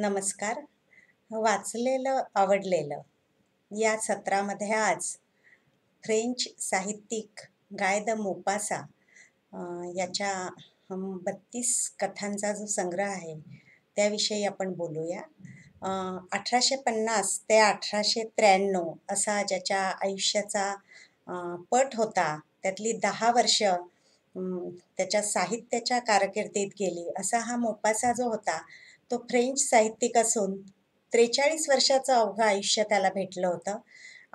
नमस्कार वाचलेलं आवडलेलं या सत्रामध्ये आज फ्रेंच साहित्यिक गाय द मोपासा याच्या बत्तीस कथांचा जो संग्रह आहे त्याविषयी आपण बोलूया अठराशे पन्नास ते अठराशे त्र्याण्णव असा ज्याच्या आयुष्याचा पट होता त्यातली दहा वर्ष त्याच्या साहित्याच्या कारकिर्दीत गेली असा हा मोपासा जो होता तो फ्रेंच साहित्यिक असून त्रेचाळीस वर्षाचं अवघं आयुष्य त्याला भेटलं होतं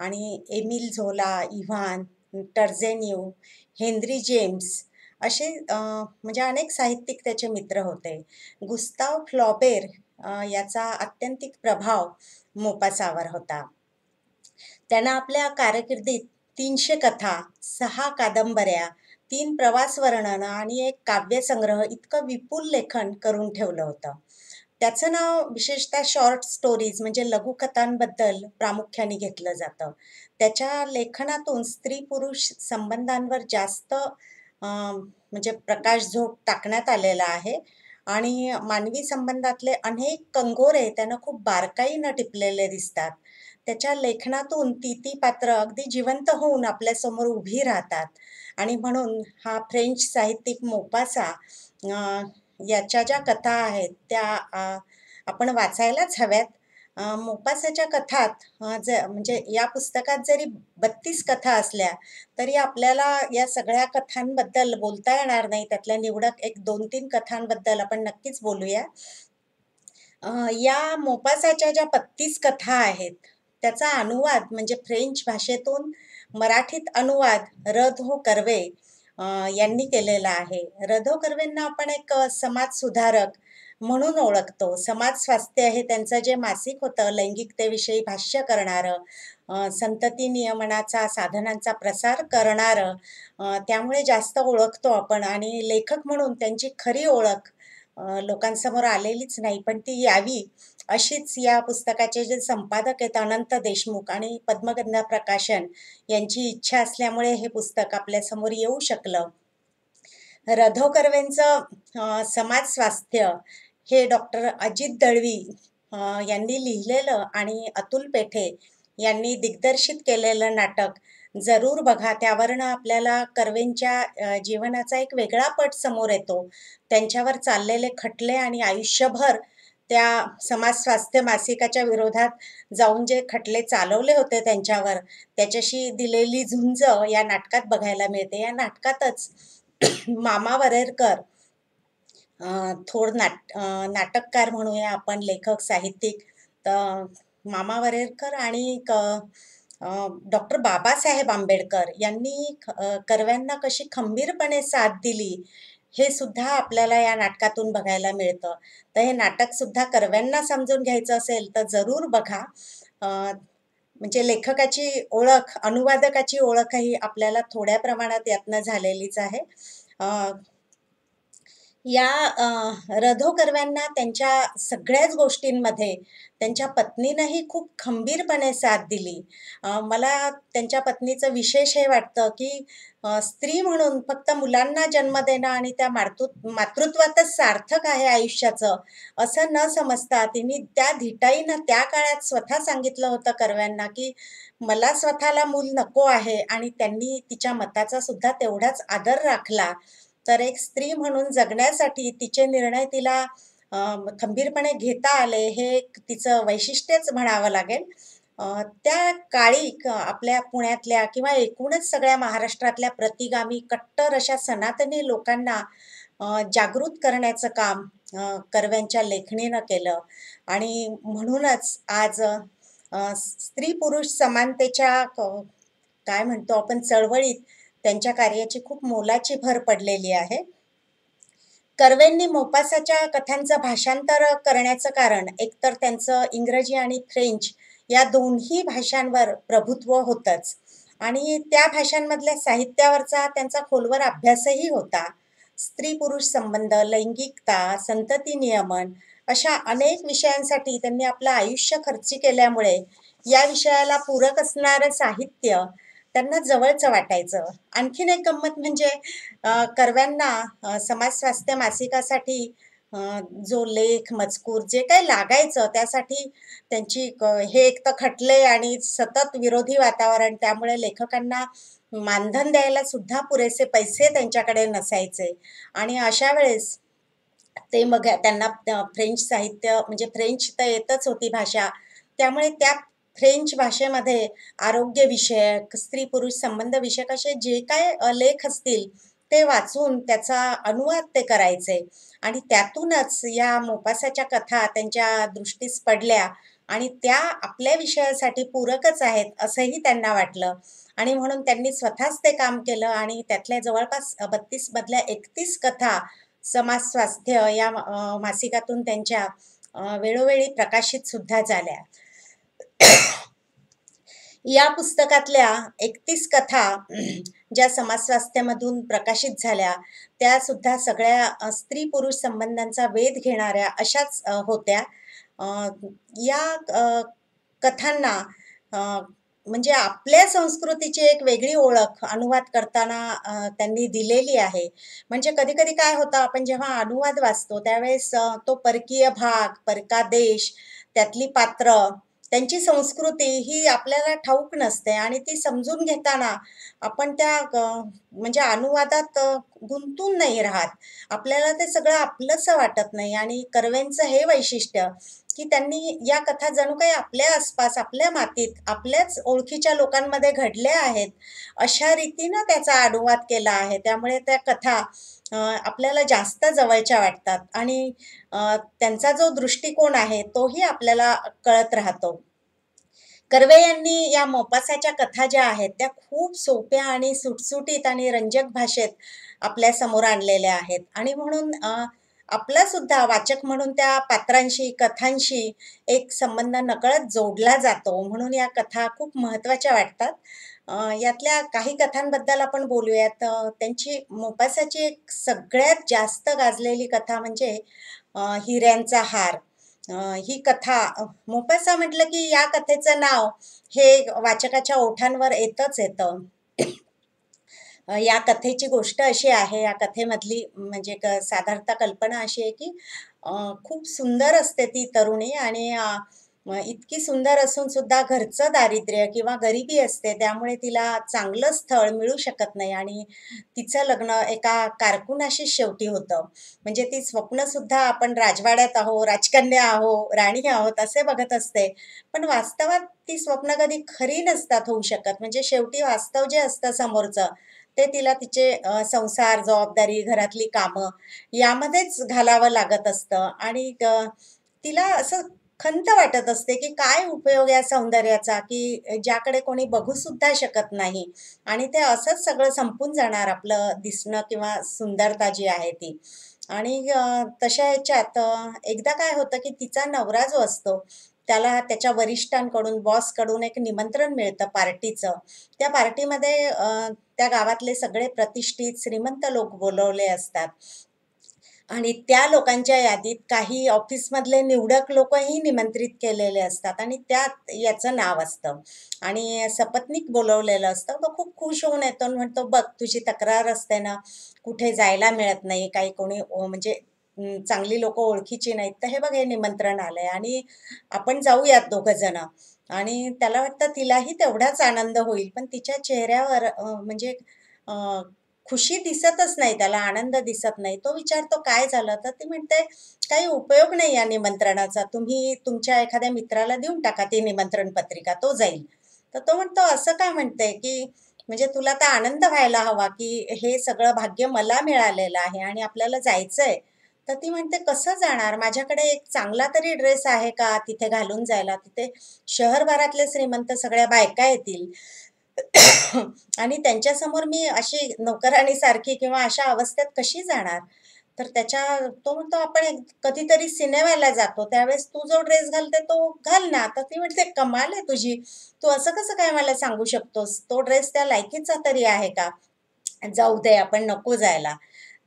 आणि एमिल झोला इव्हान टर्झेन्यू हेनरी जेम्स असे म्हणजे अनेक साहित्यिक त्याचे मित्र होते गुस्ताव फ्लॉबेर याचा आत्यंतिक प्रभाव मोपासावर होता त्यानं आपल्या कारकिर्दीत तीनशे कथा सहा कादंबऱ्या तीन प्रवास वर्णनं आणि एक काव्यसंग्रह इतकं विपुल लेखन करून ठेवलं होतं त्याचं नाव विशेषतः शॉर्ट स्टोरीज म्हणजे लघुकथांबद्दल प्रामुख्याने घेतलं जातं त्याच्या लेखनातून स्त्री पुरुष संबंधांवर जास्त म्हणजे प्रकाश झोप टाकण्यात आलेला आहे आणि मानवी संबंधातले अनेक कंगोरे त्यांना खूप बारकाईनं टिपलेले दिसतात त्याच्या लेखनातून ती ती पात्र अगदी जिवंत होऊन आपल्यासमोर उभी राहतात आणि म्हणून हा फ्रेंच साहित्यिक मोपासा याच्या ज्या कथा आहेत त्या आपण वाचायलाच हव्यात मोपासाच्या कथात ज म्हणजे या पुस्तकात जरी बत्तीस कथा असल्या तरी आपल्याला या सगळ्या कथांबद्दल बोलता येणार नाही त्यातल्या निवडक एक दोन तीन कथांबद्दल आपण नक्कीच बोलूया या मोपासाच्या ज्या बत्तीस कथा आहेत त्याचा अनुवाद म्हणजे फ्रेंच भाषेतून मराठीत अनुवाद रध हो कर्वे यांनी केलेला आहे रधो कर्वेंना आपण एक समाज सुधारक म्हणून ओळखतो समाज स्वास्थ्य हे त्यांचं जे मासिक होतं लैंगिकतेविषयी भाष्य करणारं संतती नियमनाचा साधनांचा प्रसार करणारं त्यामुळे जास्त ओळखतो आपण आणि लेखक म्हणून त्यांची खरी ओळख लोकांसमोर आलेलीच नाही पण ती यावी अशीच या पुस्तकाचे जे संपादक आहेत अनंत देशमुख आणि पद्मगंधा प्रकाशन यांची इच्छा असल्यामुळे हे पुस्तक आपल्यासमोर येऊ शकलं रधो कर्वेंचं समाज स्वास्थ्य हे डॉक्टर अजित दळवी यांनी लिहिलेलं आणि अतुल पेठे यांनी दिग्दर्शित केलेलं नाटक जरूर बघा त्यावरनं आपल्याला कर्वेंच्या जीवनाचा एक वेगळा पट समोर येतो त्यांच्यावर चाललेले खटले आणि आयुष्यभर त्या समाज स्वास्थ्य मासिकाच्या विरोधात जाऊन जे खटले चालवले होते त्यांच्यावर त्याच्याशी दिलेली झुंज या नाटकात बघायला मिळते या नाटकातच मामा वरेरकर थोड नाट नाटककार म्हणूया आपण लेखक साहित्यिक तर मामा वरेरकर आणि डॉक्टर बाबासाहेब आंबेडकर यांनी कर्व्यांना कशी खंबीरपणे साथ दिली हे सुद्धा आपल्याला या नाटकातून बघायला मिळतं तर हे नाटकसुद्धा कर्व्यांना समजून घ्यायचं असेल तर जरूर बघा म्हणजे लेखकाची ओळख अनुवादकाची ओळखही आपल्याला थोड्या प्रमाणात यातनं झालेलीच आहे या रधो कर्व्यांना त्यांच्या सगळ्याच गोष्टींमध्ये त्यांच्या पत्नीनंही खूप खंबीरपणे साथ दिली मला त्यांच्या पत्नीचं विशेष हे वाटतं की स्त्री म्हणून फक्त मुलांना जन्म देणं आणि त्या मातृ मातृत्वातच सार्थक आहे आयुष्याचं असं न समजता तिने त्या धिटाईनं त्या काळात स्वतः सांगितलं होतं कर्व्यांना की मला स्वतःला मूल नको आहे आणि त्यांनी तिच्या मताचा सुद्धा तेवढाच आदर राखला तर एक स्त्री म्हणून जगण्यासाठी तिचे निर्णय तिला खंबीरपणे घेता आले हे तिचं वैशिष्ट्यच म्हणावं लागेल त्या काळी आपल्या पुण्यातल्या किंवा एकूणच सगळ्या महाराष्ट्रातल्या प्रतिगामी कट्टर अशा सनातनी लोकांना जागृत करण्याचं काम कर्व्यांच्या लेखणीनं केलं आणि म्हणूनच आज स्त्री पुरुष समानतेच्या काय म्हणतो आपण चळवळीत त्यांच्या कार्याची खूप मोलाची भर पडलेली आहे कर्वेंनी मोपासाच्या कथांचं भाषांतर करण्याचं कारण एकतर त्यांचं इंग्रजी आणि फ्रेंच या दोन्ही भाषांवर प्रभुत्व होतच आणि त्या भाषांमधल्या साहित्यावरचा त्यांचा खोलवर अभ्यासही होता स्त्री पुरुष संबंध लैंगिकता संतती नियमन अशा अनेक विषयांसाठी त्यांनी आपलं आयुष्य खर्ची केल्यामुळे या विषयाला पूरक असणारं साहित्य त्यांना जवळचं वाटायचं आणखीन एक गंमत म्हणजे कर्व्यांना समाज स्वास्थ्य मासिकासाठी जो लेख मजकूर जे काही लागायचं त्यासाठी त्यांची हे एक तर खटले आणि सतत विरोधी वातावरण त्यामुळे लेखकांना मानधन द्यायला सुद्धा पुरेसे पैसे त्यांच्याकडे नसायचे आणि अशा वेळेस ते मग त्यांना फ्रेंच साहित्य म्हणजे फ्रेंच तर येतच होती भाषा त्यामुळे त्या फ्रेंच भाषेमध्ये आरोग्यविषयक स्त्री पुरुष संबंध विषयक असे जे काय लेख असतील ते वाचून त्याचा अनुवाद ते करायचे आणि त्यातूनच या मोपासाच्या कथा त्यांच्या दृष्टीस पडल्या आणि त्या आपल्या विषयासाठी पूरकच आहेत असंही त्यांना वाटलं आणि म्हणून त्यांनी स्वतःच ते काम केलं आणि त्यातल्या जवळपास बत्तीस मधल्या एकतीस कथा समाज स्वास्थ्य या मासिकातून त्यांच्या वेळोवेळी प्रकाशित सुद्धा झाल्या या पुस्तकातल्या एकतीस कथा ज्या समाजस्वास्थ्यामधून प्रकाशित झाल्या त्या सुद्धा सगळ्या स्त्री पुरुष संबंधांचा वेध घेणाऱ्या अशाच होत्या या कथांना म्हणजे आपल्या संस्कृतीची एक वेगळी ओळख अनुवाद करताना त्यांनी दिलेली आहे म्हणजे कधी कधी काय होतं आपण जेव्हा अनुवाद वाचतो त्यावेळेस तो परकीय भाग परका देश त्यातली पात्र त्यांची संस्कृती ही आपल्याला ठाऊक नसते आणि ती समजून घेताना आपण त्या म्हणजे अनुवादात गुंतून नाही राहत आपल्याला ते सगळं आपलंच वाटत नाही आणि कर्वेंचं हे वैशिष्ट्य की त्यांनी या कथा जणू काही आपल्या आसपास आपल्या मातीत आपल्याच ओळखीच्या लोकांमध्ये घडल्या आहेत अशा रीतीनं त्याचा अनुवाद केला आहे त्यामुळे त्या कथा आपल्याला जास्त जवळच्या वाटतात आणि त्यांचा जो दृष्टिकोन आहे तोही आपल्याला कळत राहतो कर्वे यांनी या मोपासाच्या कथा ज्या आहेत त्या खूप सोप्या आणि सुटसुटीत आणि रंजक भाषेत आपल्या समोर आणलेल्या आहेत आणि म्हणून आपला सुद्धा वाचक म्हणून त्या पात्रांशी कथांशी एक संबंध नकळत जोडला जातो म्हणून या कथा खूप महत्त्वाच्या वाटतात यातल्या काही कथांबद्दल आपण बोलूयात त्यांची मोपासाची एक सगळ्यात जास्त गाजलेली कथा म्हणजे हिऱ्यांचा हार ही कथा मोपासा म्हटलं की या कथेचं नाव हे वाचकाच्या ओठांवर येतच येतं या कथेची गोष्ट अशी आहे या कथेमधली म्हणजे क कल्पना अशी आहे की खूप सुंदर असते ती तरुणी आणि इतकी सुंदर असून सुद्धा घरचं दारिद्र्य किंवा गरिबी असते त्यामुळे तिला चांगलं स्थळ मिळू शकत नाही आणि तिचं लग्न एका कारकुनाशी शेवटी होतं म्हणजे ती स्वप्नसुद्धा आपण राजवाड्यात आहो राजकन्या आहो राणी आहोत असे बघत असते पण वास्तवात ती स्वप्न कधी खरी नसतात होऊ शकत म्हणजे शेवटी वास्तव जे असतं समोरचं ते तिला तिचे संसार जबाबदारी घरातली कामं यामध्येच घालावं लागत असतं आणि तिला असं खंत वाटत असते की काय उपयोग या सौंदर्याचा की ज्याकडे कोणी बघूसुद्धा शकत नाही आणि ते असंच सगळं संपून जाणार आपलं दिसणं किंवा सुंदरता जी आहे ती आणि तशा ह्याच्यात एकदा काय होतं की तिचा नवरा जो असतो त्याला त्याच्या वरिष्ठांकडून बॉसकडून एक निमंत्रण मिळतं पार्टीचं त्या पार्टीमध्ये त्या गावातले सगळे प्रतिष्ठित श्रीमंत लोक बोलवले असतात आणि त्या लोकांच्या यादीत काही ऑफिसमधले निवडक लोकही निमंत्रित केलेले असतात आणि त्यात याचं नाव असतं आणि सपत्नीक बोलवलेलं असतं तो खूप खुश होऊन येतो आणि म्हणतो बघ तुझी तक्रार असते ना कुठे जायला मिळत नाही काही कोणी म्हणजे चांगली लोक ओळखीची नाहीत तर हे बघ हे निमंत्रण आलं आहे आणि आपण जाऊयात दोघंजणं आणि त्याला वाटतं तिलाही तेवढाच आनंद होईल पण तिच्या चेहऱ्यावर म्हणजे खुशी दिसतच नाही त्याला आनंद दिसत नाही तो विचारतो काय झालं तर ती म्हणते काही उपयोग नाही या निमंत्रणाचा तुम्ही तुमच्या एखाद्या मित्राला देऊन टाका ती निमंत्रण पत्रिका तो जाईल तर तो म्हणतो असं का म्हणते की म्हणजे तुला तर आनंद व्हायला हवा की हे सगळं भाग्य मला मिळालेलं आहे आणि आपल्याला जायचं आहे तर ती म्हणते कसं जाणार माझ्याकडे एक चांगला तरी ड्रेस आहे का तिथे घालून जायला तिथे शहरभरातले श्रीमंत सगळ्या बायका येतील आणि त्यांच्यासमोर मी अशी सारखी किंवा अशा अवस्थेत कशी जाणार तर त्याच्या तो म्हणतो आपण कधीतरी सिनेमाला जातो त्यावेळेस तू जो ड्रेस घालते तो घाल ना तर ती म्हणते कमाल आहे तुझी तू असं कसं काय मला सांगू शकतोस तो ड्रेस त्या लायकीचा तरी आहे का जाऊ दे आपण नको जायला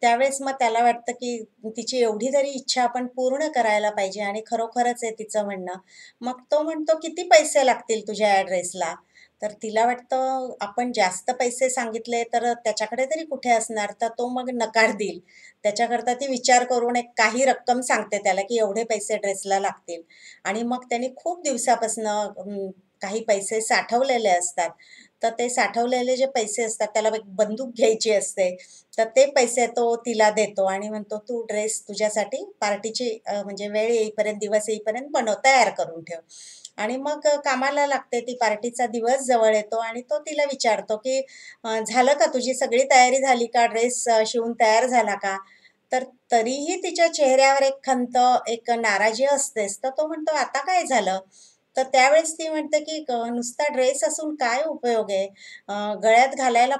त्यावेळेस मग त्याला वाटतं की तिची एवढी तरी इच्छा आपण पूर्ण करायला पाहिजे आणि खरोखरच आहे तिचं म्हणणं मग तो म्हणतो किती पैसे लागतील तुझ्या या ड्रेसला तर तिला वाटतं आपण जास्त पैसे सांगितले तर त्याच्याकडे तरी कुठे असणार तर तो मग नकार देईल त्याच्याकरता ती विचार करून एक काही रक्कम सांगते त्याला की एवढे पैसे ड्रेसला लागतील आणि मग त्याने खूप दिवसापासनं काही पैसे साठवलेले असतात तर ते साठवलेले जे पैसे असतात त्याला एक बंदूक घ्यायची असते तर ते पैसे तो तिला देतो आणि म्हणतो तू ड्रेस तुझ्यासाठी पार्टीची म्हणजे वेळ येईपर्यंत दिवस येईपर्यंत बनव तयार करून ठेव आणि मग कामाला लागते ती पार्टीचा दिवस जवळ येतो आणि तो तिला विचारतो की झालं का तुझी सगळी तयारी झाली का ड्रेस शिवून तयार झाला का तर तरीही तिच्या चेहऱ्यावर एक खंत एक नाराजी असतेस तर तो म्हणतो आता काय झालं तर त्यावेळेस ती म्हणते की नुसता ड्रेस असून काय उपयोग आहे गळ्यात घालायला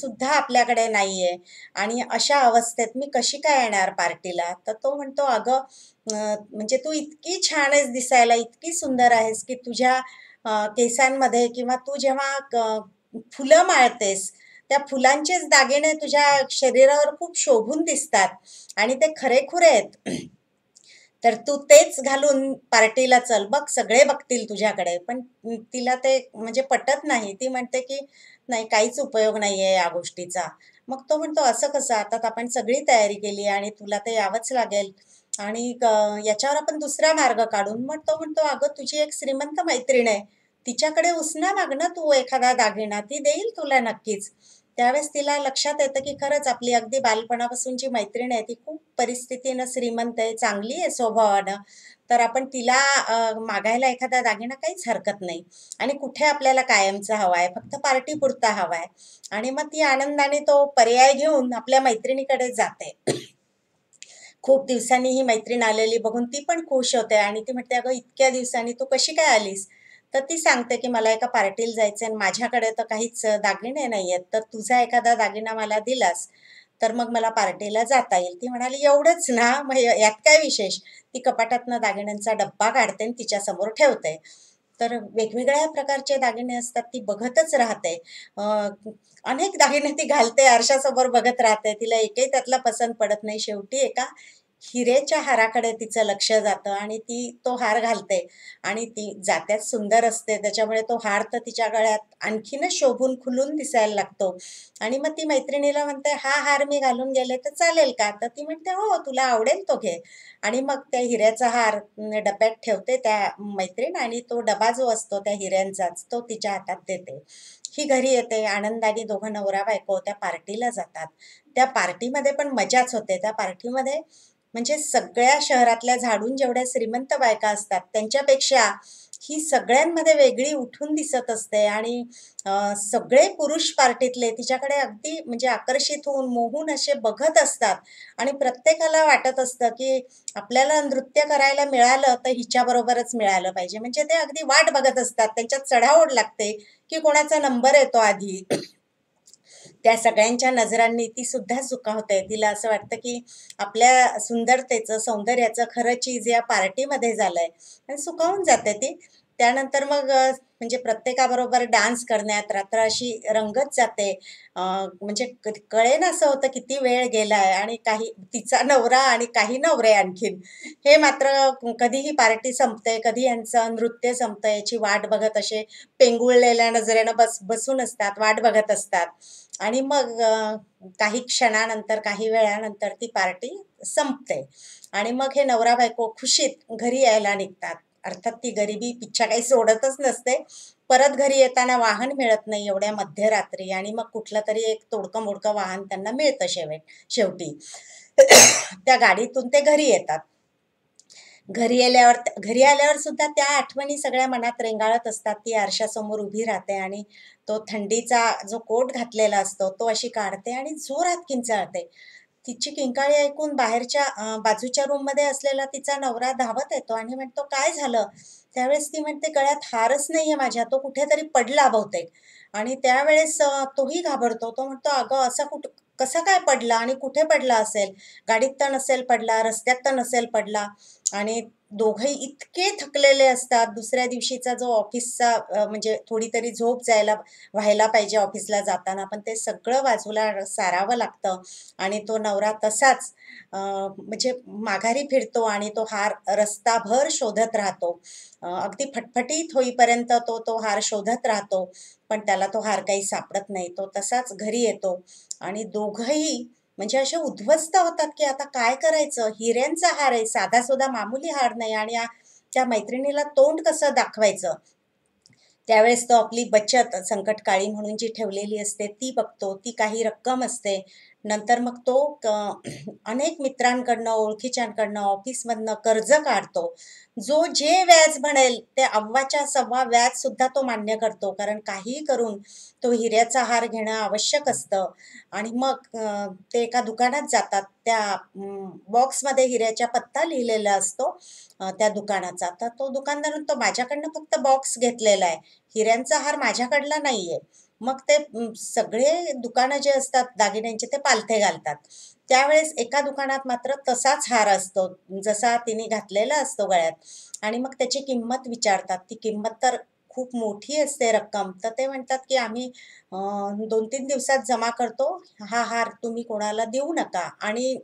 सुद्धा आपल्याकडे नाही आहे आणि अशा अवस्थेत मी कशी काय येणार पार्टीला तर तो म्हणतो अगं म्हणजे तू इतकी छान आहेस दिसायला इतकी सुंदर आहेस की तुझ्या केसांमध्ये किंवा तू जेव्हा फुलं माळतेस त्या फुलांचेच दागिने तुझ्या शरीरावर खूप शोभून दिसतात आणि ते खरेखुरे आहेत तर तू तेच घालून पार्टीला चल बघ सगळे बघतील तुझ्याकडे पण तिला ते म्हणजे पटत नाही ती म्हणते की नाही काहीच उपयोग नाही आहे या गोष्टीचा मग तो म्हणतो असं कसं आता आपण सगळी तयारी केली आणि तुला ते यावंच लागेल आणि याच्यावर आपण दुसरा मार्ग काढून मग तो म्हणतो अगं तुझी एक श्रीमंत मैत्रीण आहे तिच्याकडे उसना मागणं तू एखादा दागिना ती देईल तुला नक्कीच त्यावेळेस तिला लक्षात येतं की खरंच आपली अगदी बालपणापासून जी मैत्रीण आहे ती खूप परिस्थितीनं श्रीमंत आहे चांगली आहे स्वभावानं तर आपण तिला मागायला एखादा दागिना काहीच हरकत नाही आणि कुठे आपल्याला कायमचा हवा आहे फक्त पार्टीपुरता हवा आहे आणि मग ती आनंदाने तो पर्याय घेऊन आपल्या मैत्रिणीकडे जाते खूप दिवसांनी ही मैत्रीण आलेली बघून ती पण खुश होते आणि ती म्हणते अगं इतक्या दिवसांनी तू कशी काय आलीस तर ती सांगते की मला एका पार्टीला जायचं आणि माझ्याकडे तर काहीच दागिने नाही आहेत तर तुझा एखादा दागिना मला दिलास तर मग मला पार्टीला जाता येईल ती म्हणाली एवढंच ना मग यात काय विशेष ती कपाटातनं दागिन्यांचा डब्बा काढते आणि तिच्यासमोर ठेवते तर वेगवेगळ्या प्रकारचे दागिने असतात ती बघतच राहते अनेक दागिने ती घालते आरशासमोर बघत राहते तिला एकही त्यातला पसंत पडत नाही शेवटी एका हिरेच्या हाराकडे तिचं लक्ष जातं आणि ती तो हार घालते आणि ती जात्यात सुंदर असते त्याच्यामुळे तो हार तर तिच्या गळ्यात आणखीनच शोभून खुलून दिसायला लागतो आणि मग ती मैत्रिणीला म्हणते हा हार मी घालून गेले तर चालेल का तर ती म्हणते हो तुला आवडेल तो घे आणि मग त्या हिऱ्याचा हार डब्यात ठेवते त्या मैत्रीण आणि तो डबा जो असतो त्या हिऱ्यांचाच तो तिच्या हातात देते ही घरी येते आनंदाने दोघं नवरा बायको त्या पार्टीला जातात त्या पार्टीमध्ये पण मजाच होते त्या पार्टीमध्ये म्हणजे सगळ्या शहरातल्या झाडून जेवढ्या श्रीमंत बायका असतात त्यांच्यापेक्षा ही सगळ्यांमध्ये वेगळी उठून दिसत असते आणि सगळे पुरुष पार्टीतले तिच्याकडे अगदी म्हणजे आकर्षित होऊन मोहून असे बघत असतात आणि प्रत्येकाला वाटत असतं की आपल्याला नृत्य करायला मिळालं तर हिच्याबरोबरच मिळालं पाहिजे म्हणजे ते अगदी वाट बघत असतात त्यांच्यात चढाओढ लागते की कोणाचा नंबर येतो आधी त्या सगळ्यांच्या नजरांनी ती सुद्धा सुखा होते तिला असं वाटतं की आपल्या सुंदरतेचं सौंदर्याचं खरं चीज या पार्टीमध्ये झालंय आणि सुकावून जाते ती त्यानंतर मग म्हणजे प्रत्येकाबरोबर डान्स करण्यात रात्र अशी रंगत जाते म्हणजे कळेन असं होतं किती वेळ गेलाय आणि काही तिचा नवरा आणि काही नवरे आणखीन हे मात्र कधीही पार्टी संपते कधी यांचं नृत्य संपतं याची वाट बघत असे पेंगुळलेल्या नजरेनं बस बसून असतात वाट बघत असतात आणि मग काही क्षणानंतर काही वेळानंतर ती पार्टी संपते आणि मग हे नवरा बायको खुशीत घरी यायला निघतात अर्थात ती गरिबी पिच्छा काही सोडतच नसते परत घरी येताना वाहन मिळत नाही एवढ्या मध्यरात्री आणि मग कुठलं तरी एक तोडकं मोडकं वाहन त्यांना मिळतं शेवट शेवटी त्या गाडीतून ते घरी येतात घरी आल्यावर घरी आल्यावर सुद्धा त्या आठवणी सगळ्या मनात रेंगाळत असतात ती आरशासमोर उभी राहते आणि तो थंडीचा जो कोट घातलेला असतो तो अशी काढते आणि जोरात किंचाळते तिची किंकाळी ऐकून बाहेरच्या बाजूच्या रूममध्ये असलेला तिचा नवरा धावत येतो आणि म्हणतो काय झालं त्यावेळेस ती म्हणते गळ्यात हारच नाही आहे माझ्या तो कुठेतरी पडला बहुतेक आणि त्यावेळेस तोही घाबरतो तो म्हणतो अगं असा कुठ कसा काय पडला आणि कुठे पडला असेल गाडीत तर नसेल पडला रस्त्यात तर नसेल पडला आणि दोघंही इतके थकलेले असतात दुसऱ्या दिवशीचा जो ऑफिसचा म्हणजे थोडी तरी झोप जायला व्हायला पाहिजे ऑफिसला जाताना पण ते सगळं बाजूला सारावं लागतं आणि तो नवरा तसाच म्हणजे माघारी फिरतो आणि तो हार रस्ताभर शोधत राहतो अगदी फटफटीत होईपर्यंत तो तो हार शोधत राहतो पण त्याला तो हार काही सापडत नाही तो तसाच घरी येतो आणि दोघंही म्हणजे असे उद्ध्वस्त होतात की आता काय करायचं हिऱ्यांचा हार आहे साधा सुद्धा मामूली हार नाही आणि त्या मैत्रिणीला तोंड कसं दाखवायचं त्यावेळेस तो आपली बचत संकटकाळी म्हणून जी ठेवलेली असते ती बघतो ती काही रक्कम असते नंतर मग तो अनेक मित्रांकडनं ओळखीच्यांकडनं ऑफिसमधनं कर्ज काढतो जो जे व्याज म्हणेल ते अव्वाच्या सव्वा व्याज सुद्धा तो मान्य करतो कारण काही करून तो हिऱ्याचा हार घेणं आवश्यक असतं आणि मग ते एका दुकानात जातात त्या बॉक्समध्ये हिऱ्याचा पत्ता लिहिलेला असतो त्या दुकानाचा तर तो दुकानदार तो माझ्याकडनं फक्त बॉक्स घेतलेला आहे हिऱ्यांचा हार माझ्याकडला नाही आहे मग ते सगळे दुकानं जे असतात दागिन्यांचे ते पालथे घालतात त्यावेळेस एका दुकानात मात्र तसाच हार असतो जसा तिने घातलेला असतो गळ्यात आणि मग त्याची किंमत विचारतात ती किंमत तर खूप मोठी असते रक्कम तर ते म्हणतात की आम्ही दोन तीन दिवसात जमा करतो हा हार तुम्ही कोणाला देऊ नका आणि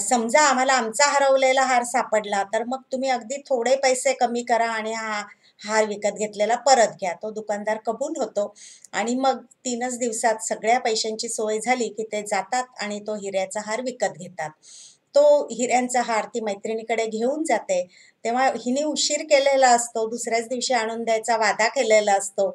समजा आम्हाला आमचा हरवलेला हार सापडला तर मग तुम्ही अगदी थोडे पैसे कमी करा आणि हा हार विकत घेतलेला परत घ्या तो दुकानदार कबूल होतो आणि मग तीनच दिवसात सगळ्या पैशांची सोय झाली की ते जातात आणि तो हिऱ्याचा हार विकत घेतात तो हिऱ्यांचा हार ती मैत्रिणीकडे घेऊन जाते तेव्हा हिने उशीर केलेला असतो दुसऱ्याच दिवशी आणून द्यायचा वादा केलेला असतो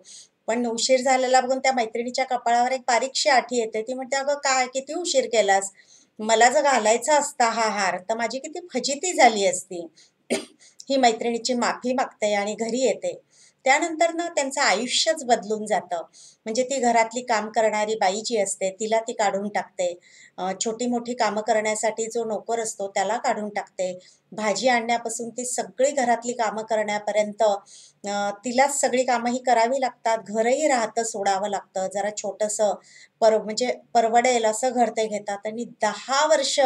पण उशीर झालेला बघून त्या मैत्रिणीच्या कपाळावर एक बारीकशी आठी येते ती म्हणते अगं काय किती उशीर केलास मला जर घालायचा असता हा हार तर माझी किती फजिती झाली असती ही मैत्रिणीची माफी मागते आणि घरी येते त्यानंतर ना त्यांचं आयुष्यच बदलून जातं म्हणजे ती घरातली काम करणारी बाई जी असते तिला ती काढून टाकते छोटी मोठी कामं करण्यासाठी जो नोकर असतो त्याला काढून टाकते भाजी आणण्यापासून ती सगळी घरातली कामं करण्यापर्यंत तिलाच सगळी कामंही करावी लागतात घरही राहतं सोडावं लागतं जरा छोटंसं पर म्हणजे परवडेल असं घर ते घेतात आणि दहा वर्ष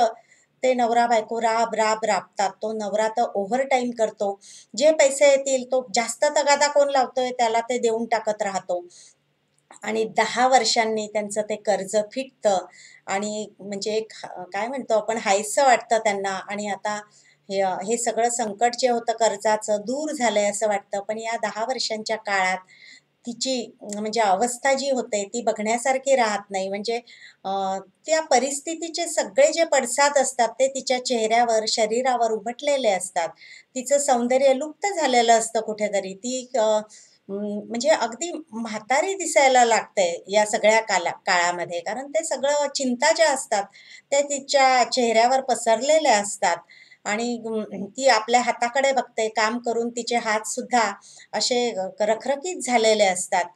ते नवरा बायको राब राब राबतात तो नवरा तर ओव्हर टाईम करतो जे पैसे येतील तो जास्त तगादा कोण लावतोय त्याला ते देऊन टाकत राहतो आणि दहा वर्षांनी त्यांचं ते कर्ज फिटत आणि म्हणजे काय म्हणतो आपण हायस वाटतं त्यांना आणि आता हे हे सगळं संकट जे होतं कर्जाचं दूर झालंय असं वाटतं पण या दहा वर्षांच्या काळात तिची म्हणजे अवस्था जी होते ती बघण्यासारखी राहत नाही म्हणजे त्या परिस्थितीचे सगळे जे पडसाद असतात ते तिच्या चेहऱ्यावर शरीरावर उभटलेले असतात तिचं सौंदर्य लुप्त झालेलं असतं कुठेतरी ती म्हणजे अगदी म्हातारी दिसायला लागते या सगळ्या काला काळामध्ये कारण ते सगळं चिंता ज्या असतात त्या तिच्या चेहऱ्यावर पसरलेल्या असतात आणि ती आपल्या हाताकडे बघते काम करून तिचे हात सुद्धा असे रखरखीत झालेले असतात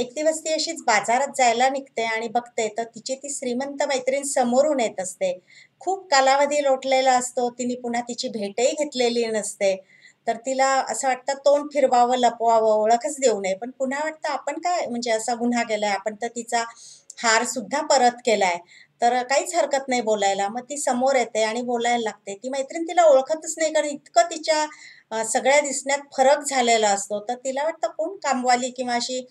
एक दिवस ती अशीच बाजारात जायला निघते आणि बघते तर तिची ती श्रीमंत मैत्रीण समोरून येत असते खूप कालावधी लोटलेला असतो तिने पुन्हा तिची भेटही घेतलेली नसते तर तिला असं वाटतं तोंड फिरवावं लपवावं ओळखच देऊ नये पण पुन्हा वाटतं आपण काय म्हणजे असा गुन्हा केलाय आपण तर तिचा हार सुद्धा परत केलाय तर काहीच हरकत नाही बोलायला मग ती समोर येते आणि बोलायला लागते ती मैत्रीण तिला ओळखतच नाही कारण इतकं तिच्या सगळ्या दिसण्यात फरक झालेला असतो तर तिला वाटतं कोण कामवाली किंवा अशी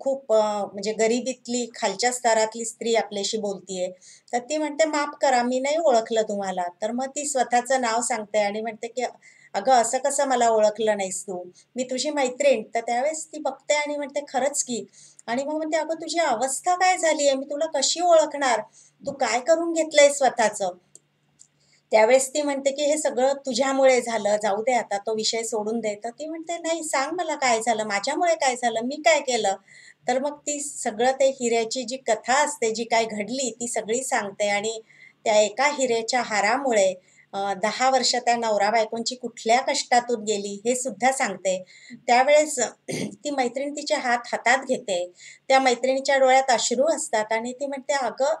खूप म्हणजे गरिबीतली खालच्या स्तरातली स्त्री आपल्याशी बोलतीये तर ती म्हणते माफ करा मी नाही ओळखलं तुम्हाला तर मग ती स्वतःचं नाव सांगते आणि म्हणते की अगं असं कसं मला ओळखलं नाहीस तू मी तुझी मैत्रीण तर त्यावेळेस ती बघते आणि म्हणते खरंच की आणि मग म्हणते अगं तुझी अवस्था काय झाली आहे मी तुला कशी ओळखणार तू काय करून घेतलंय स्वतःचं त्यावेळेस ती म्हणते की हे सगळं तुझ्यामुळे झालं जाऊ दे आता तो विषय सोडून दे तर ती म्हणते नाही सांग मला काय झालं माझ्यामुळे काय झालं मी काय केलं तर मग ती सगळं ते हिऱ्याची जी कथा असते जी काय घडली ती सगळी सांगते आणि त्या एका हिऱ्याच्या हारामुळे दहा वर्ष त्या नवरा बायकोंची कुठल्या कष्टातून गेली हे सुद्धा सांगते त्यावेळेस ती मैत्रीण तिचे हात हातात घेते त्या मैत्रिणीच्या डोळ्यात अश्रू असतात आणि ती म्हणते अगं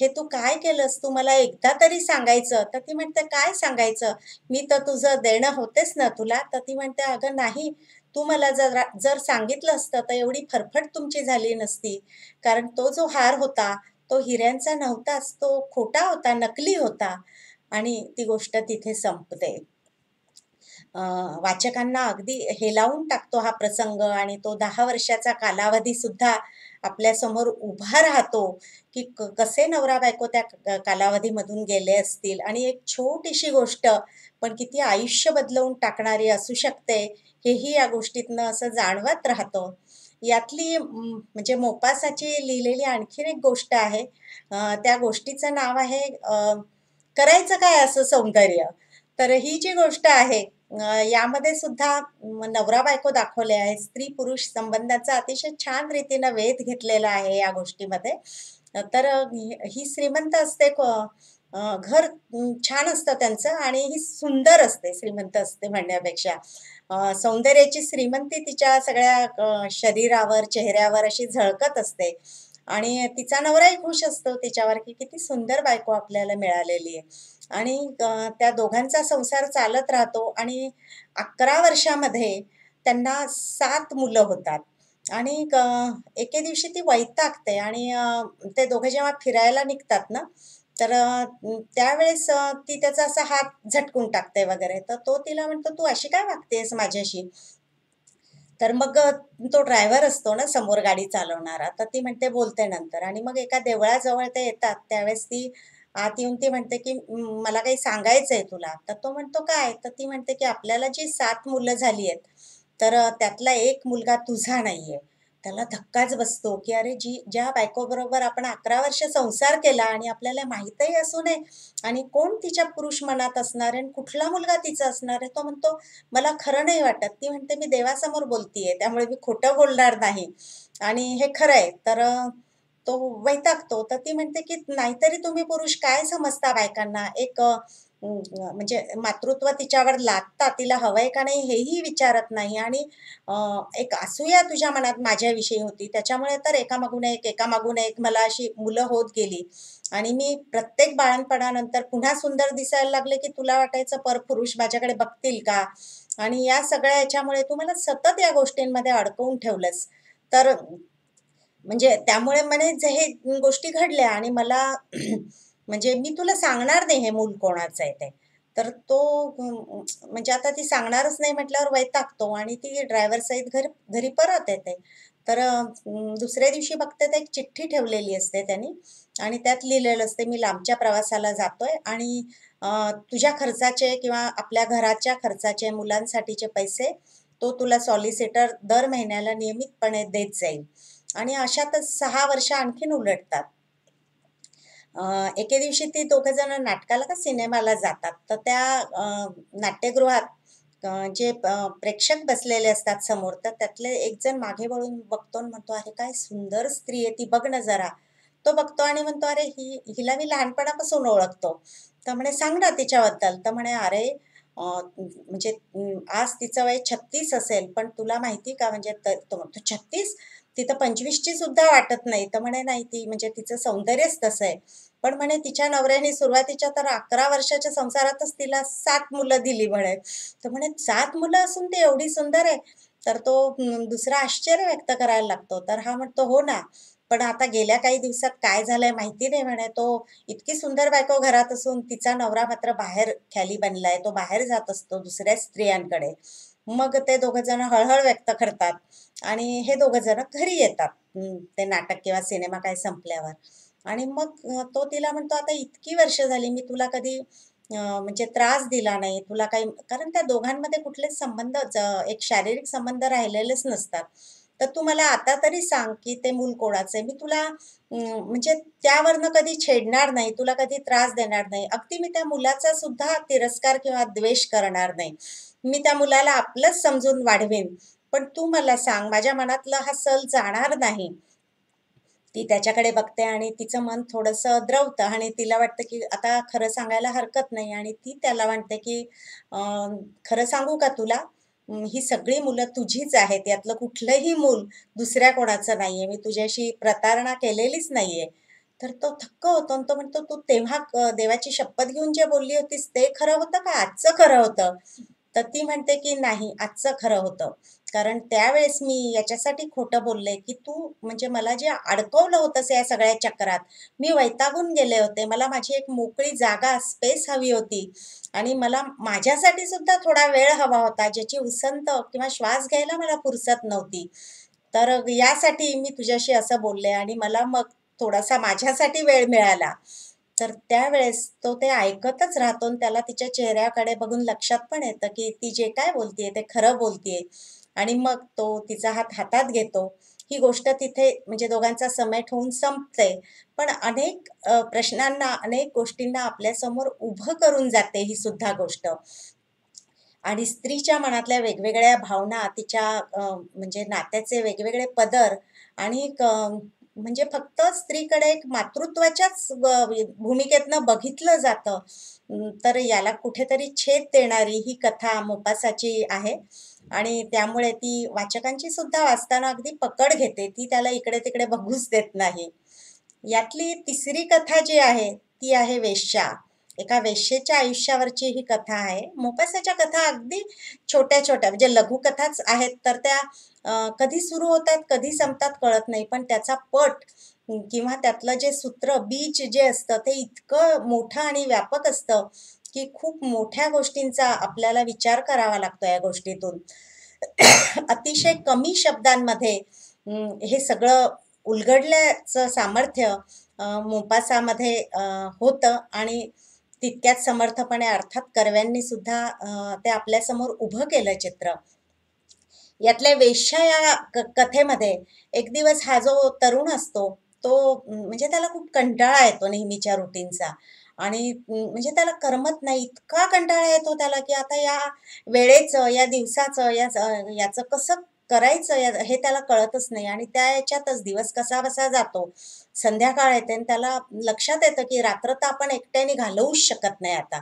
हे तू काय केलंस तू मला एकदा तरी सांगायचं तर ती म्हणते काय सांगायचं मी तर तुझं देणं होतेच ना तुला तर ती म्हणते अगं नाही तू मला जर जर सांगितलं असतं तर एवढी फरफट तुमची झाली नसती कारण तो जो हार होता तो हिऱ्यांचा नव्हताच तो खोटा होता नकली होता आणि ती गोष्ट तिथे संपते वाचकांना अगदी हेलावून टाकतो हा प्रसंग आणि तो दहा वर्षाचा कालावधी सुद्धा आपल्यासमोर उभा राहतो की कसे नवरा बायको त्या कालावधीमधून गेले असतील आणि एक छोटीशी गोष्ट पण किती आयुष्य बदलवून टाकणारी असू शकते हेही या गोष्टीतनं असं जाणवत राहतो यातली म्हणजे मोपासाची लिहिलेली आणखीन एक गोष्ट आहे त्या गोष्टीचं नाव आहे करायचं काय असं सौंदर्य तर ही जी गोष्ट आहे यामध्ये सुद्धा नवरा बायको दाखवले आहे स्त्री पुरुष संबंधाचा अतिशय छान रीतीनं वेध घेतलेला आहे या गोष्टीमध्ये तर ही श्रीमंत असते घर छान असतं त्यांचं आणि ही सुंदर असते श्रीमंत असते म्हणण्यापेक्षा सौंदर्याची श्रीमंती तिच्या सगळ्या शरीरावर चेहऱ्यावर अशी झळकत असते आणि तिचा नवराही खुश असतो तिच्यावर की किती सुंदर बायको आपल्याला मिळालेली आहे आणि त्या दोघांचा संसार चालत राहतो आणि अकरा वर्षामध्ये त्यांना सात मुलं होतात आणि एके दिवशी ती वैतागते आणि ते दोघे जेव्हा फिरायला निघतात ना तर त्यावेळेस ती त्याचा असा हात झटकून टाकते वगैरे तर तो तिला म्हणतो तू अशी काय वागतेस माझ्याशी तर मग तो ड्रायव्हर असतो ना समोर गाडी चालवणारा तर ती म्हणते बोलते नंतर आणि मग एका देवळाजवळ ते येतात त्यावेळेस ती आत येऊन ती म्हणते की मला काही सांगायचं आहे तुला तर तो म्हणतो काय तर ती म्हणते की आपल्याला जी सात मुलं झाली आहेत तर त्यातला एक मुलगा तुझा नाही आहे त्याला धक्काच बसतो की अरे जी ज्या बायकोबरोबर आपण अकरा वर्ष संसार केला आणि आपल्याला माहीतही असू नये आणि कोण तिच्या पुरुष मनात असणार आणि कुठला मुलगा तिचा असणार आहे तो म्हणतो मला खरं नाही वाटत ती म्हणते मी देवासमोर बोलतीये त्यामुळे मी खोटं बोलणार नाही आणि हे खरं आहे तर तो वैतागतो तर ती म्हणते की नाहीतरी तुम्ही पुरुष काय समजता बायकांना एक म्हणजे मातृत्व तिच्यावर लादता तिला हवंय का नाही हेही विचारत नाही आणि एक असूया तुझ्या मनात माझ्याविषयी होती त्याच्यामुळे तर एकामागून एक एकामागून एक मला अशी मुलं होत गेली आणि मी प्रत्येक बाळणपणानंतर पुन्हा सुंदर दिसायला लागले की तुला वाटायचं पर पुरुष माझ्याकडे बघतील का आणि या सगळ्या याच्यामुळे तू मला सतत या गोष्टींमध्ये अडकवून ठेवलंस तर म्हणजे त्यामुळे म्हणे हे गोष्टी घडल्या आणि मला म्हणजे मी तुला सांगणार नाही हे मूल कोणाचं आहे ते तर तो म्हणजे आता ती सांगणारच नाही म्हटल्यावर वैतागतो आणि ती ड्रायव्हर सहित घरी घरी परत येते तर दुसऱ्या दिवशी बघते तर एक चिठ्ठी ठेवलेली असते त्यांनी आणि त्यात लिहिलेलं असते मी लांबच्या प्रवासाला जातोय आणि तुझ्या खर्चाचे किंवा आपल्या घराच्या खर्चाचे मुलांसाठीचे पैसे तो तुला सॉलिसिटर दर महिन्याला नियमितपणे देत जाईल आणि अशातच सहा वर्ष आणखीन उलटतात एके दिवशी ती दोघंजणं जण नाटकाला का सिनेमाला जातात तर त्या नाट्यगृहात जे प्रेक्षक बसलेले असतात समोर तर त्यातले एक जण मागे वळून बघतो म्हणतो अरे काय सुंदर स्त्री आहे ती बघ ना जरा तो बघतो आणि म्हणतो अरे ही हिला मी लहानपणापासून ओळखतो तर म्हणे सांग ना तिच्याबद्दल तर म्हणे अरे म्हणजे आज तिचं वय छत्तीस असेल पण तुला माहिती का म्हणजे तर तो म्हणतो छत्तीस तिथं पंचवीसची सुद्धा वाटत नाही तर म्हणे नाही ती म्हणजे तिचं सौंदर्यच तसं आहे पण म्हणे तिच्या नवऱ्याने सुरुवातीच्या तर अकरा वर्षाच्या संसारातच तिला सात मुलं दिली म्हणे तर म्हणे सात मुलं असून ती एवढी सुंदर आहे तर तो दुसरा आश्चर्य व्यक्त करायला लागतो तर हा म्हणतो हो ना पण आता गेल्या काही दिवसात काय झालंय माहिती नाही म्हणे तो इतकी सुंदर बायको घरात असून तिचा नवरा मात्र बाहेर ख्याली बनलाय तो बाहेर जात असतो दुसऱ्या स्त्रियांकडे मग ते जण हळहळ व्यक्त करतात आणि हे जण घरी येतात ते नाटक किंवा सिनेमा काय संपल्यावर आणि मग तो तिला म्हणतो आता इतकी वर्ष झाली मी तुला कधी म्हणजे त्रास दिला नाही तुला काही कारण त्या दोघांमध्ये कुठलेच संबंध एक शारीरिक संबंध राहिलेलेच नसतात तर तू मला आता तरी सांग की ते मूल कोणाचं आहे मी तुला म्हणजे त्यावरनं कधी छेडणार नाही तुला कधी त्रास देणार नाही अगदी मी त्या मुलाचा सुद्धा तिरस्कार किंवा द्वेष करणार नाही मी त्या मुलाला आपलंच समजून वाढवेन पण तू मला सांग माझ्या मनातला हा सल जाणार नाही ती त्याच्याकडे बघते आणि तिचं मन थोडस द्रवतं आणि तिला वाटतं की आता खरं सांगायला हरकत नाही आणि ती त्याला वाटते की खरं सांगू का तुला ही सगळी मुलं तुझीच आहेत यातलं कुठलंही मूल दुसऱ्या कोणाचं नाहीये मी तुझ्याशी प्रतारणा केलेलीच नाहीये तर तो थक्क होतो आणि तो म्हणतो तू तेव्हा देवाची शपथ घेऊन जे बोलली होतीस ते खरं होतं का आजचं खरं होतं तर ती म्हणते की नाही आजचं खरं होतं कारण त्यावेळेस मी याच्यासाठी खोटं बोलले की तू म्हणजे मला जे अडकवलं होतं या सगळ्या चक्रात मी वैतागून गेले होते मला माझी एक मोकळी जागा स्पेस हवी होती आणि मला माझ्यासाठी सुद्धा थोडा वेळ हवा होता ज्याची उसंत किंवा श्वास घ्यायला मला पुरसत नव्हती तर यासाठी मी तुझ्याशी असं बोलले आणि मला मग थोडासा माझ्यासाठी वेळ मिळाला तर त्यावेळेस तो ते ऐकतच राहतो आणि त्याला तिच्या चेहऱ्याकडे बघून लक्षात पण येतं की ती जे काय बोलतीये ते खरं बोलतीये आणि मग तो तिचा हात हातात घेतो ही गोष्ट तिथे म्हणजे दोघांचा समय ठेवून संपते पण अनेक प्रश्नांना अनेक गोष्टींना आपल्यासमोर उभं करून जाते ही सुद्धा गोष्ट आणि स्त्रीच्या मनातल्या वेगवेगळ्या भावना तिच्या म्हणजे नात्याचे वेगवेगळे पदर आणि म्हणजे फक्त स्त्रीकडे एक मातृत्वाच्याच भूमिकेतनं बघितलं जातं तर याला कुठेतरी छेद देणारी ही कथा मोपासाची आहे आणि त्यामुळे ती वाचकांची सुद्धा वाचताना अगदी पकड घेते ती त्याला इकडे तिकडे बघूच देत नाही यातली तिसरी कथा जी आहे ती आहे वेश्या एका वेश्येच्या आयुष्यावरची ही कथा आहे मोपासाच्या कथा अगदी छोट्या छोट्या म्हणजे लघुकथाच आहेत तर त्या कधी सुरू होतात कधी संपतात कळत नाही पण त्याचा पट किंवा त्यातलं जे सूत्र बीच जे असतं ते इतकं मोठं आणि व्यापक असतं की खूप मोठ्या गोष्टींचा आपल्याला विचार करावा लागतो या गोष्टीतून अतिशय कमी शब्दांमध्ये हे सगळं उलगडल्याचं सामर्थ्य मोपासामध्ये होतं आणि तितक्याच समर्थपणे अर्थात कर्व्यांनी सुद्धा ते आपल्यासमोर उभं केलं चित्र यातल्या वेश्या या क कथेमध्ये एक दिवस हा जो तरुण असतो तो म्हणजे त्याला खूप कंटाळा येतो नेहमीच्या रुटीनचा आणि म्हणजे त्याला करमत नाही इतका कंटाळा येतो त्याला की आता या वेळेचं या दिवसाचं या याचं कसं करायचं या हे त्याला कळतच नाही आणि त्या याच्यातच दिवस कसा बसा जातो संध्याकाळ येते आणि त्याला लक्षात येतं की रात्र तर आपण एकट्याने घालवूच शकत नाही आता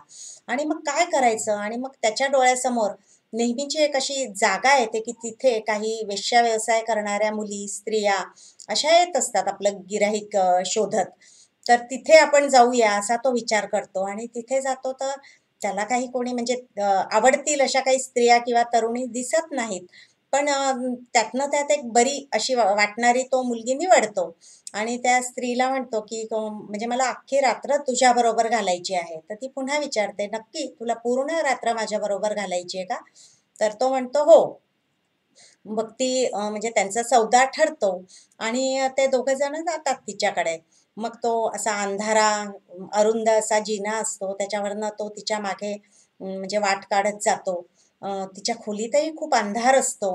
आणि मग काय करायचं आणि मग त्याच्या डोळ्यासमोर नेहमीची एक अशी जागा येते की तिथे काही वेश्या व्यवसाय करणाऱ्या मुली स्त्रिया अशा येत असतात आपलं गिराहिक शोधत तर तिथे आपण जाऊया असा तो विचार करतो आणि तिथे जातो तर त्याला काही कोणी म्हणजे आवडतील अशा काही स्त्रिया किंवा तरुणी दिसत नाहीत पण त्यातनं त्यात एक बरी अशी वाटणारी तो मुलगी निवडतो आणि त्या स्त्रीला म्हणतो की म्हणजे मला अख्खी रात्र तुझ्याबरोबर घालायची आहे तर ती पुन्हा विचारते नक्की तुला पूर्ण रात्र माझ्याबरोबर घालायची आहे का तर तो म्हणतो हो मग ती म्हणजे त्यांचा सौदा ठरतो आणि ते दोघं जण जातात तिच्याकडे मग तो असा अंधारा अरुंद असा जिना असतो त्याच्यावरनं तो तिच्या मागे म्हणजे वाट काढत जातो तिच्या खोलीतही खूप अंधार असतो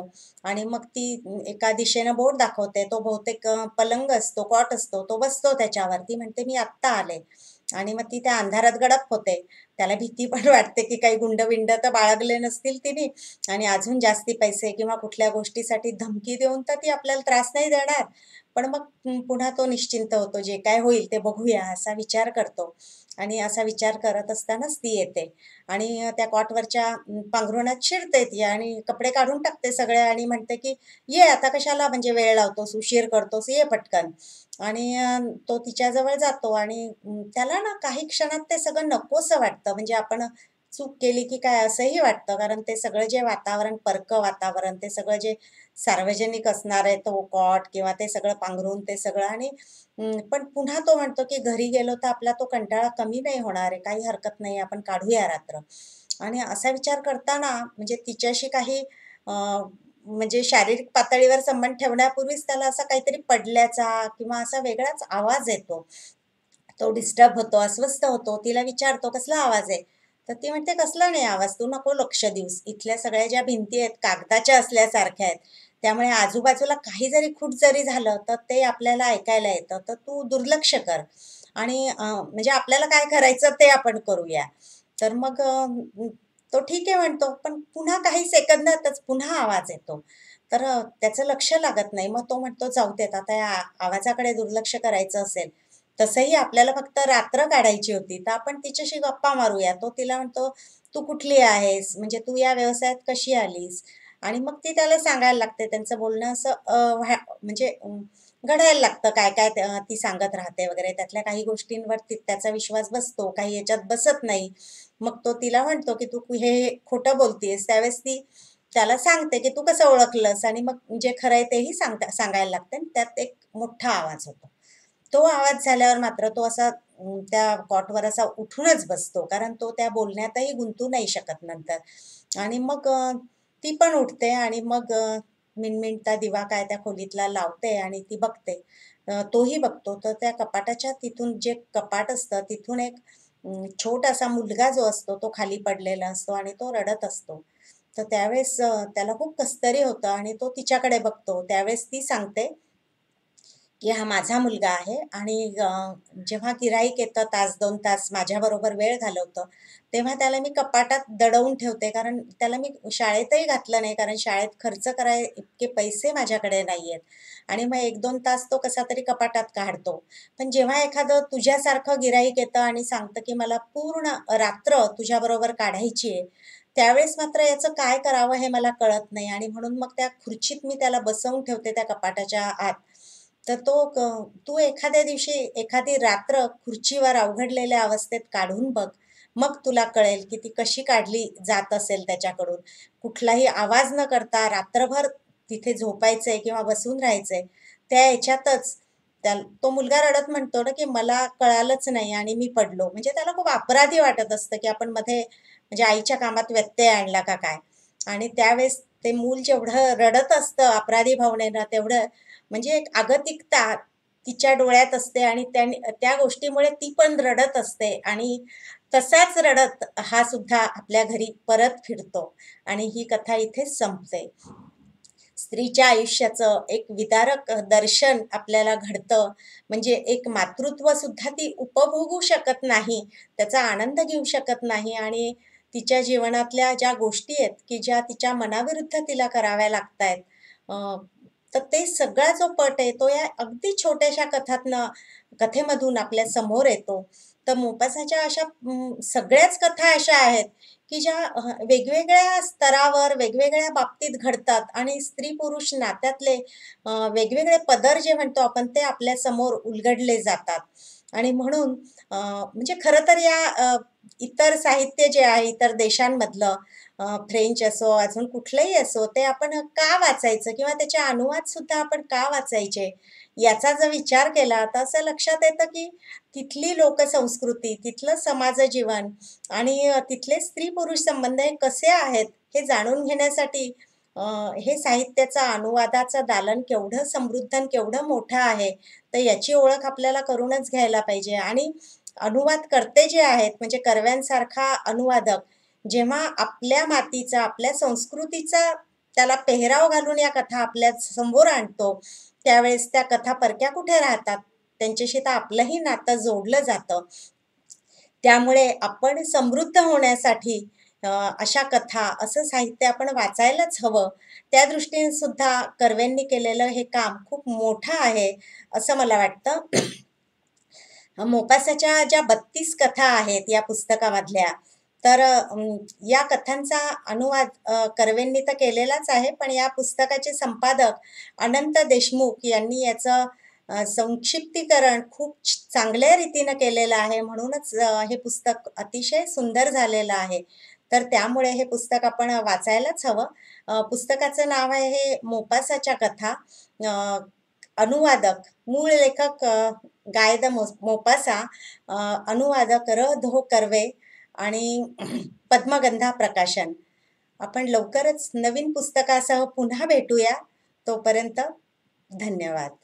आणि मग ती एका दिशेनं बोट दाखवते तो बहुतेक पलंग असतो कॉट असतो तो बसतो त्याच्यावर ती म्हणते मी आत्ता आले आणि मग ती त्या अंधारात गडप होते त्याला भीती पण वाटते की काही गुंडविंड तर बाळगले नसतील तिने आणि अजून जास्ती पैसे किंवा कुठल्या गोष्टीसाठी धमकी देऊन तर ती आपल्याला त्रास नाही देणार पण मग पुन्हा तो निश्चिंत होतो जे काय होईल ते बघूया असा विचार करतो आणि असा विचार करत असतानाच ती येते आणि त्या कॉटवरच्या पांघरुणात शिरते ती आणि कपडे काढून टाकते सगळे आणि म्हणते की ये आता कशाला म्हणजे वेळ लावतोस उशीर करतोस ये पटकन आणि तो तिच्याजवळ जातो आणि त्याला ना काही क्षणात ते सगळं नकोसं वाटतं म्हणजे आपण चूक केली की काय असंही वाटतं कारण ते सगळं जे वातावरण परक वातावरण ते सगळं जे सार्वजनिक असणार आहे तो कॉट किंवा ते सगळं पांघरून ते सगळं आणि पण पुन्हा तो म्हणतो की घरी गेलो तर आपला तो कंटाळा कमी नाही होणार आहे काही हरकत नाही आपण काढूया रात्र आणि असा विचार करताना म्हणजे तिच्याशी काही म्हणजे शारीरिक पातळीवर संबंध ठेवण्यापूर्वीच त्याला असा काहीतरी पडल्याचा किंवा असा वेगळाच आवाज येतो तो डिस्टर्ब होतो अस्वस्थ होतो तिला विचारतो कसला आवाज आहे तर ती म्हणते कसला नाही आवाज तू नको लक्ष देऊस इथल्या सगळ्या ज्या भिंती आहेत कागदाच्या असल्यासारख्या आहेत त्यामुळे आजूबाजूला काही जरी खूट जरी झालं तर ते आपल्याला ऐकायला येतं तर तू दुर्लक्ष कर आणि म्हणजे आपल्याला काय करायचं ते आपण करूया तर मग तो ठीक आहे म्हणतो पण पुन्हा काही सेकंदातच पुन्हा आवाज येतो तर त्याचं लक्ष लागत नाही मग तो म्हणतो जाऊ देत आता या आवाजाकडे दुर्लक्ष करायचं असेल तसंही आपल्याला फक्त रात्र काढायची होती तर आपण तिच्याशी गप्पा मारूया तो तिला म्हणतो तू कुठली आहेस म्हणजे तू या व्यवसायात कशी आलीस आणि मग ती त्याला सांगायला लागते त्यांचं बोलणं असं म्हणजे घडायला लागतं काय काय ती सांगत राहते वगैरे त्यातल्या काही गोष्टींवर ती त्याचा विश्वास बसतो काही याच्यात बसत नाही मग तो तिला म्हणतो की तू हे खोटं बोलतीस त्यावेळेस ती त्याला सांगते की तू कसं ओळखलंस आणि मग जे खरं आहे तेही सांगता सांगायला लागते त्यात एक मोठा आवाज होतो तो आवाज झाल्यावर मात्र तो असा त्या कॉटवर असा उठूनच बसतो कारण तो त्या बोलण्यातही गुंतू नाही शकत नंतर आणि मग ती पण उठते आणि मग मिनमिनता दिवा काय त्या खोलीतला लावते आणि ती बघते तोही बघतो तर त्या कपाटाच्या तिथून जे कपाट असतं तिथून एक छोटासा मुलगा जो असतो तो खाली पडलेला असतो आणि तो रडत असतो तर त्यावेळेस त्याला खूप कस्तरी होतं आणि तो तिच्याकडे बघतो त्यावेळेस ती सांगते की हा माझा मुलगा आहे आणि जेव्हा गिराईक येतं तास दोन तास माझ्याबरोबर वेळ घालवतं तेव्हा त्याला मी कपाटात दडवून ठेवते कारण त्याला मी शाळेतही घातलं नाही कारण शाळेत खर्च कराय इतके पैसे माझ्याकडे नाही आहेत आणि मग एक दोन तास तो कसा तरी कपाटात काढतो पण जेव्हा एखादं तुझ्यासारखं गिराईक येतं आणि सांगतं की मला पूर्ण रात्र तुझ्याबरोबर काढायची आहे त्यावेळेस मात्र याचं काय करावं हे मला कळत नाही आणि म्हणून मग त्या खुर्चीत मी त्याला बसवून ठेवते त्या कपाटाच्या आत तर तो तू एखाद्या दिवशी एखादी रात्र खुर्चीवर अवघडलेल्या अवस्थेत काढून बघ मग तुला कळेल की ती कशी काढली जात असेल त्याच्याकडून कुठलाही आवाज न करता रात्रभर तिथे झोपायचंय किंवा बसून राहायचंय त्या याच्यातच त्या तो मुलगा रडत म्हणतो ना की मला कळालंच नाही आणि मी पडलो म्हणजे त्याला खूप अपराधी वाटत असतं की आपण मध्ये म्हणजे आईच्या कामात व्यत्यय आणला का काय आणि त्यावेळेस ते मूल जेवढं रडत असतं अपराधी भावनेनं तेवढं म्हणजे एक आगतिकता तिच्या डोळ्यात असते आणि त्या गोष्टीमुळे ती पण रडत असते आणि तसाच रडत हा सुद्धा आपल्या घरी परत फिरतो आणि ही कथा इथे संपते स्त्रीच्या आयुष्याचं एक विदारक दर्शन आपल्याला घडतं म्हणजे एक मातृत्व सुद्धा ती उपभोगू शकत नाही त्याचा आनंद घेऊ शकत नाही आणि तिच्या जीवनातल्या ज्या गोष्टी आहेत की ज्या तिच्या मनाविरुद्ध तिला कराव्या लागत आहेत तर ते सगळा जो पट आहे तो या अगदी छोट्याशा कथातनं कथेमधून आपल्या समोर येतो तर मोपासाच्या अशा सगळ्याच कथा अशा आहेत की ज्या वेगवेगळ्या स्तरावर वेगवेगळ्या बाबतीत घडतात आणि स्त्री पुरुष नात्यातले वेगवेगळे पदर जे म्हणतो आपण ते आपल्या समोर उलगडले जातात आणि म्हणून म्हणजे खरं तर या इतर साहित्य जे आहे इतर देशांमधलं फ्रेंच असो अजून कुठलंही असो ते आपण का वाचायचं किंवा त्याचे अनुवादसुद्धा आपण का वाचायचे याचा जर विचार केला तर असं लक्षात येतं की तिथली लोकसंस्कृती तिथलं समाजजीवन आणि तिथले स्त्री पुरुष संबंध हे कसे आहेत हे जाणून घेण्यासाठी हे साहित्याचा अनुवादाचं दालन केवढं समृद्ध आणि केवढं मोठं आहे तर याची ओळख आपल्याला करूनच घ्यायला पाहिजे आणि अनुवाद करते जे आहेत म्हणजे कर्व्यांसारखा अनुवादक जेव्हा आपल्या मातीचा आपल्या संस्कृतीचा त्याला पेहराव घालून या कथा आपल्या समोर आणतो त्यावेळेस त्या कथा परक्या कुठे राहतात त्यांच्याशी तर आपलंही नातं जोडलं जातं त्यामुळे आपण समृद्ध होण्यासाठी अशा कथा असं साहित्य आपण वाचायलाच हवं त्या दृष्टीने सुद्धा कर्वेंनी केलेलं हे काम खूप मोठं आहे असं मला वाटतं मोकासाच्या ज्या बत्तीस कथा आहेत या पुस्तकामधल्या तर या कथांचा अनुवाद कर्वेंनी तर केलेलाच आहे पण या पुस्तकाचे संपादक अनंत देशमुख यांनी याचं संक्षिप्तीकरण खूप चांगल्या रीतीनं केलेलं आहे म्हणूनच हे पुस्तक अतिशय सुंदर झालेलं आहे तर त्यामुळे हे पुस्तक आपण वाचायलाच हवं पुस्तकाचं नाव आहे हे मोपासाच्या कथा अनुवादक मूळ लेखक गायद मो मोपासा अनुवादक र धो कर्वे आणि पद्मगंधा प्रकाशन आपण लवकरच नवीन पुस्तकासह पुन्हा भेटूया तोपर्यंत धन्यवाद